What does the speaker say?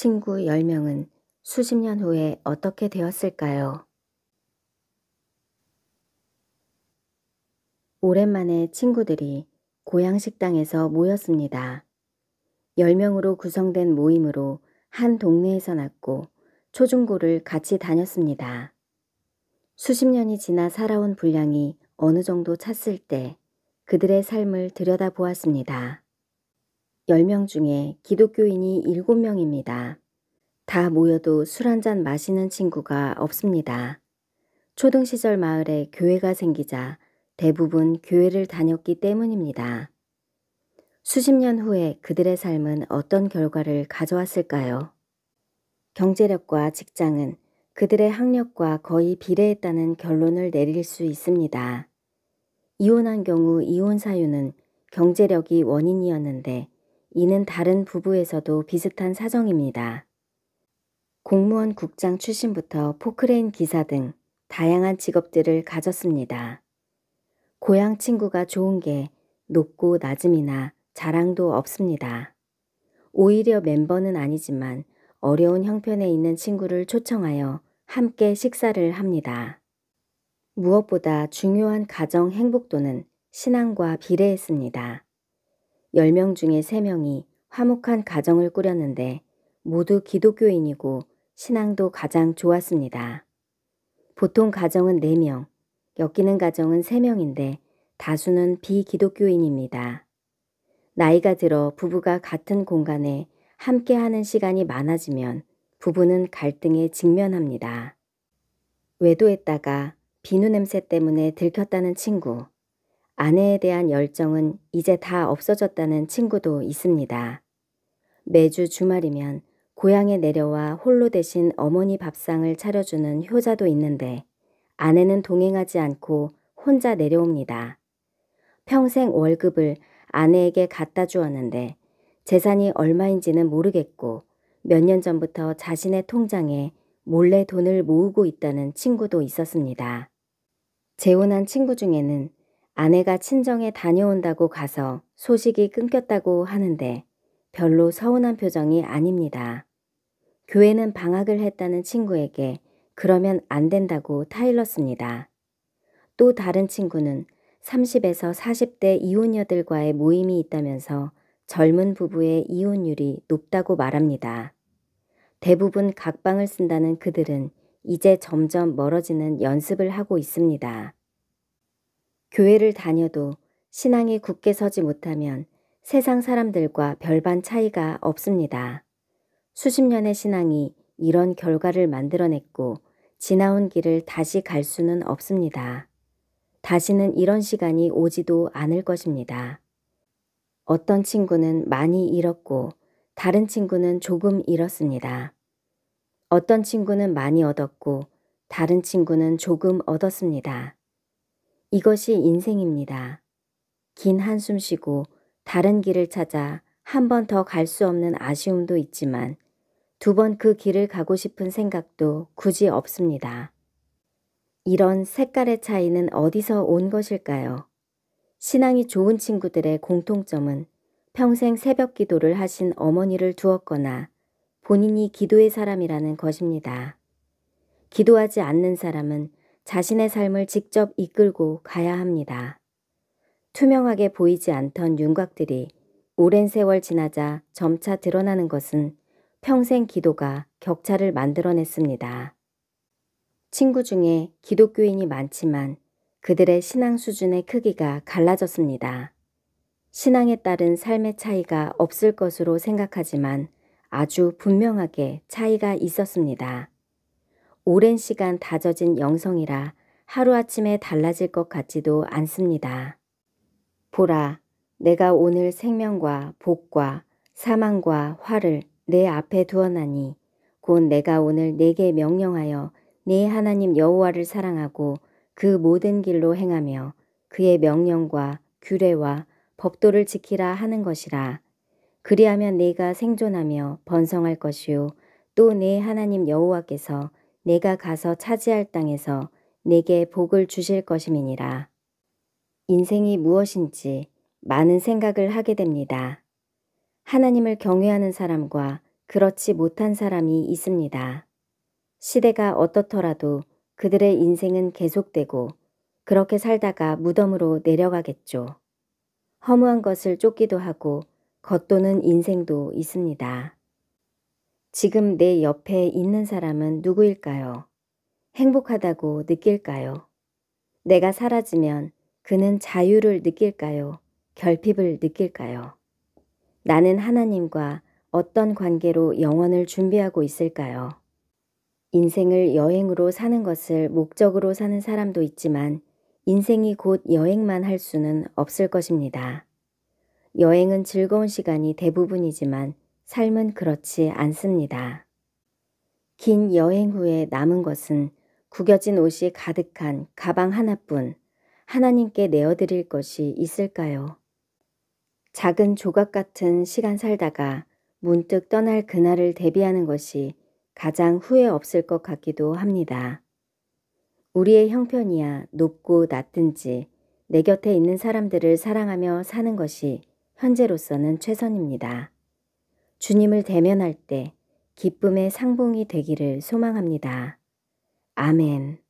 친구 10명은 수십 년 후에 어떻게 되었을까요? 오랜만에 친구들이 고향 식당에서 모였습니다. 10명으로 구성된 모임으로 한 동네에서 났고 초중고를 같이 다녔습니다. 수십 년이 지나 살아온 분량이 어느 정도 찼을 때 그들의 삶을 들여다보았습니다. 10명 중에 기독교인이 7명입니다. 다 모여도 술 한 잔 마시는 친구가 없습니다. 초등 시절 마을에 교회가 생기자 대부분 교회를 다녔기 때문입니다. 수십 년 후에 그들의 삶은 어떤 결과를 가져왔을까요? 경제력과 직장은 그들의 학력과 거의 비례했다는 결론을 내릴 수 있습니다. 이혼한 경우 이혼 사유는 경제력이 원인이었는데 이는 다른 부부에서도 비슷한 사정입니다. 공무원 국장 출신부터 포크레인 기사 등 다양한 직업들을 가졌습니다. 고향 친구가 좋은 게 높고 낮음이나 자랑도 없습니다. 오히려 멤버는 아니지만 어려운 형편에 있는 친구를 초청하여 함께 식사를 합니다. 무엇보다 중요한 가정 행복도는 신앙과 비례했습니다. 10명 중에 3명이 화목한 가정을 꾸렸는데 모두 기독교인이고 신앙도 가장 좋았습니다. 보통 가정은 4명, 엮이는 가정은 3명인데 다수는 비기독교인입니다. 나이가 들어 부부가 같은 공간에 함께 하는 시간이 많아지면 부부는 갈등에 직면합니다. 외도했다가 비누 냄새 때문에 들켰다는 친구. 아내에 대한 열정은 이제 다 없어졌다는 친구도 있습니다. 매주 주말이면 고향에 내려와 홀로 대신 어머니 밥상을 차려주는 효자도 있는데 아내는 동행하지 않고 혼자 내려옵니다. 평생 월급을 아내에게 갖다 주었는데 재산이 얼마인지는 모르겠고 몇 년 전부터 자신의 통장에 몰래 돈을 모으고 있다는 친구도 있었습니다. 재혼한 친구 중에는 아내가 친정에 다녀온다고 가서 소식이 끊겼다고 하는데 별로 서운한 표정이 아닙니다. 교회는 방학을 했다는 친구에게 그러면 안 된다고 타일렀습니다. 또 다른 친구는 30에서 40대 이혼녀들과의 모임이 있다면서 젊은 부부의 이혼율이 높다고 말합니다. 대부분 각방을 쓴다는 그들은 이제 점점 멀어지는 연습을 하고 있습니다. 교회를 다녀도 신앙이 굳게 서지 못하면 세상 사람들과 별반 차이가 없습니다. 수십 년의 신앙이 이런 결과를 만들어냈고 지나온 길을 다시 갈 수는 없습니다. 다시는 이런 시간이 오지도 않을 것입니다. 어떤 친구는 많이 잃었고 다른 친구는 조금 잃었습니다. 어떤 친구는 많이 얻었고 다른 친구는 조금 얻었습니다. 이것이 인생입니다. 긴 한숨 쉬고 다른 길을 찾아 한 번 더 갈 수 없는 아쉬움도 있지만 두 번 그 길을 가고 싶은 생각도 굳이 없습니다. 이런 색깔의 차이는 어디서 온 것일까요? 신앙이 좋은 친구들의 공통점은 평생 새벽 기도를 하신 어머니를 두었거나 본인이 기도의 사람이라는 것입니다. 기도하지 않는 사람은 자신의 삶을 직접 이끌고 가야 합니다. 투명하게 보이지 않던 윤곽들이 오랜 세월 지나자 점차 드러나는 것은 평생 기도가 격차를 만들어냈습니다. 친구 중에 기독교인이 많지만 그들의 신앙 수준의 크기가 갈라졌습니다. 신앙에 따른 삶의 차이가 없을 것으로 생각하지만 아주 분명하게 차이가 있었습니다. 오랜 시간 다져진 영성이라 하루아침에 달라질 것 같지도 않습니다. 보라, 내가 오늘 생명과 복과 사망과 화를 내 앞에 두어나니 곧 내가 오늘 내게 명령하여 내 하나님 여호와를 사랑하고 그 모든 길로 행하며 그의 명령과 규례와 법도를 지키라 하는 것이라. 그리하면 내가 생존하며 번성할 것이요 또내 하나님 여호와께서 내가 가서 차지할 땅에서 내게 복을 주실 것임이니라. 인생이 무엇인지 많은 생각을 하게 됩니다. 하나님을 경외하는 사람과 그렇지 못한 사람이 있습니다. 시대가 어떻더라도 그들의 인생은 계속되고 그렇게 살다가 무덤으로 내려가겠죠. 허무한 것을 쫓기도 하고 겉도는 인생도 있습니다. 지금 내 옆에 있는 사람은 누구일까요? 행복하다고 느낄까요? 내가 사라지면 그는 자유를 느낄까요? 결핍을 느낄까요? 나는 하나님과 어떤 관계로 영원을 준비하고 있을까요? 인생을 여행으로 사는 것을 목적으로 사는 사람도 있지만 인생이 곧 여행만 할 수는 없을 것입니다. 여행은 즐거운 시간이 대부분이지만 삶은 그렇지 않습니다. 긴 여행 후에 남은 것은 구겨진 옷이 가득한 가방 하나뿐 하나님께 내어드릴 것이 있을까요? 작은 조각 같은 시간 살다가 문득 떠날 그날을 대비하는 것이 가장 후회 없을 것 같기도 합니다. 우리의 형편이야 높고 낮든지 내 곁에 있는 사람들을 사랑하며 사는 것이 현재로서는 최선입니다. 주님을 대면할 때 기쁨의 상봉이 되기를 소망합니다. 아멘.